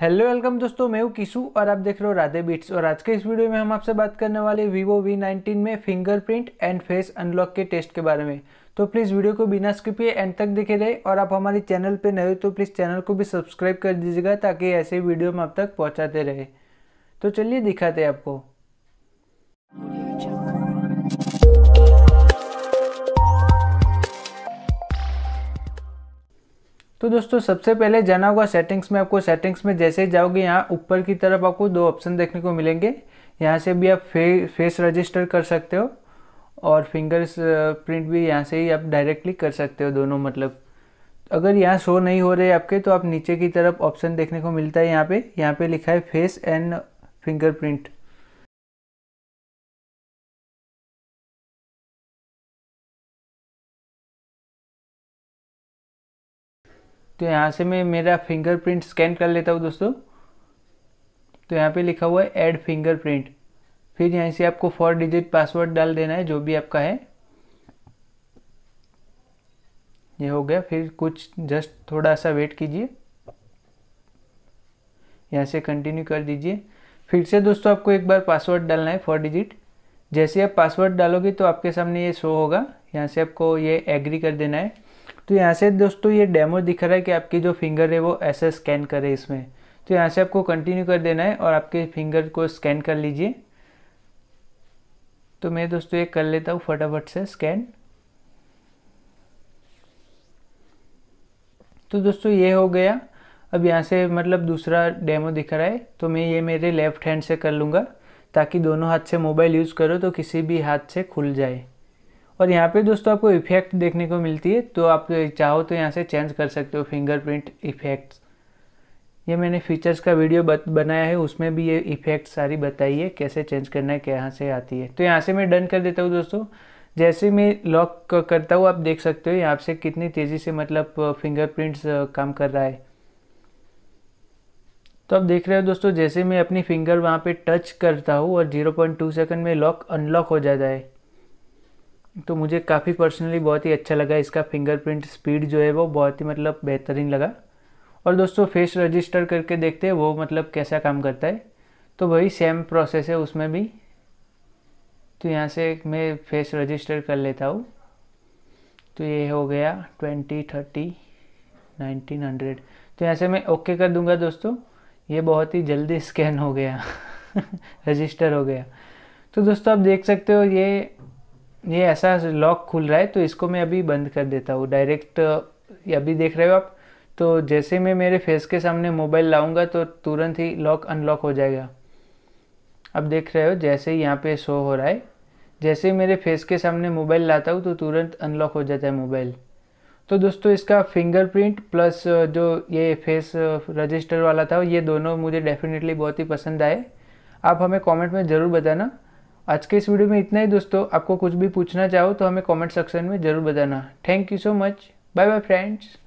hello welcome दोस्तों मैं हूँ किसू और आप देख रहे हो राधे बीट्स और आज के इस वीडियो में हम आपसे बात करने वाले वीवो वी नाइनटीन में फिंगरप्रिंट एंड फेस अनलॉक के टेस्ट के बारे में तो प्लीज़ वीडियो को बिना स्किप किए एंड तक देखे रहे और आप हमारे चैनल पर नए हो तो प्लीज़ चैनल को भी सब्सक्राइब कर दीजिएगा ताकि ऐसे वीडियो हम आप तक पहुँचाते रहे तो चलिए दिखाते आपको तो दोस्तों सबसे पहले जाना होगा सेटिंग्स में आपको सेटिंग्स में जैसे ही जाओगे यहाँ ऊपर की तरफ आपको दो ऑप्शन देखने को मिलेंगे यहाँ से भी आप फे, फेस रजिस्टर कर सकते हो और फिंगर्स प्रिंट भी यहाँ से ही आप डायरेक्टली कर सकते हो दोनों मतलब अगर यहाँ शो नहीं हो रहे आपके तो आप नीचे की तरफ ऑप्शन देखने को मिलता है यहाँ पे यहाँ पे लिखा है फेस एंड फिंगरप्रिंट तो यहाँ से मैं मेरा फिंगरप्रिंट स्कैन कर लेता हूँ दोस्तों तो यहाँ पे लिखा हुआ है ऐड फिंगरप्रिंट फिर यहाँ से आपको फोर डिजिट पासवर्ड डाल देना है जो भी आपका है ये हो गया फिर कुछ जस्ट थोड़ा सा वेट कीजिए यहाँ से कंटिन्यू कर दीजिए फिर से दोस्तों आपको एक बार पासवर्ड डालना है फोर डिजिट जैसे आप पासवर्ड डालोगे तो आपके सामने ये शो होगा यहाँ से आपको ये एग्री कर देना है तो यहाँ से दोस्तों ये डेमो दिख रहा है कि आपकी जो फिंगर है वो ऐसे स्कैन करे इसमें तो यहाँ से आपको कंटिन्यू कर देना है और आपके फिंगर को स्कैन कर लीजिए तो मैं दोस्तों ये कर लेता हूँ फटाफट से स्कैन तो दोस्तों ये हो गया अब यहाँ से मतलब दूसरा डेमो दिख रहा है तो मैं ये मेरे लेफ्ट हैंड से कर लूँगा ताकि दोनों हाथ से मोबाइल यूज़ करो तो किसी भी हाथ से खुल जाए और यहाँ पे दोस्तों आपको इफेक्ट देखने को मिलती है तो आप चाहो तो यहाँ से चेंज कर सकते हो फिंगरप्रिंट इफेक्ट्स ये मैंने फीचर्स का वीडियो बत, बनाया है उसमें भी ये इफेक्ट सारी बताई है कैसे चेंज करना है कहाँ यहाँ से आती है तो यहाँ से मैं डन कर देता हूँ दोस्तों जैसे मैं लॉक करता हूँ आप देख सकते हो यहाँ से कितनी तेज़ी से मतलब फिंगरप्रिंट्स काम कर रहा है तो आप देख रहे हो दोस्तों जैसे मैं अपनी फिंगर वहाँ पे टच करता हूँ और 0.2 सेकंड में लॉक अनलॉक हो जाता है तो मुझे काफ़ी पर्सनली बहुत ही अच्छा लगा इसका फिंगरप्रिंट स्पीड जो है वो बहुत ही मतलब बेहतरीन लगा और दोस्तों फेस रजिस्टर करके देखते हैं वो मतलब कैसा काम करता है तो वही सेम प्रोसेस है उसमें भी तो यहाँ से मैं फेस रजिस्टर कर लेता हूँ तो ये हो गया ट्वेंटी थर्टी नाइनटीन हंड्रेड तो यहाँ से मैं ओके कर दूँगा दोस्तों ये बहुत ही जल्दी स्कैन हो गया रजिस्टर हो गया तो दोस्तों आप देख सकते हो ये ये ऐसा लॉक खुल रहा है तो इसको मैं अभी बंद कर देता हूँ डायरेक्ट ये अभी देख रहे हो आप तो जैसे मैं मेरे फेस के सामने मोबाइल लाऊंगा तो तुरंत ही लॉक अनलॉक हो जाएगा अब देख रहे हो जैसे यहाँ पे शो हो रहा है जैसे ही मेरे फेस के सामने मोबाइल लाता हूँ तो तुरंत अनलॉक हो जाता है मोबाइल तो दोस्तों इसका फिंगरप्रिंट प्लस जो ये फेस रजिस्टर वाला था ये दोनों मुझे डेफिनेटली बहुत ही पसंद आए आप हमें कॉमेंट में ज़रूर बताना आज के इस वीडियो में इतना ही दोस्तों आपको कुछ भी पूछना चाहो तो हमें कमेंट सेक्शन में ज़रूर बताना thank you so much bye bye friends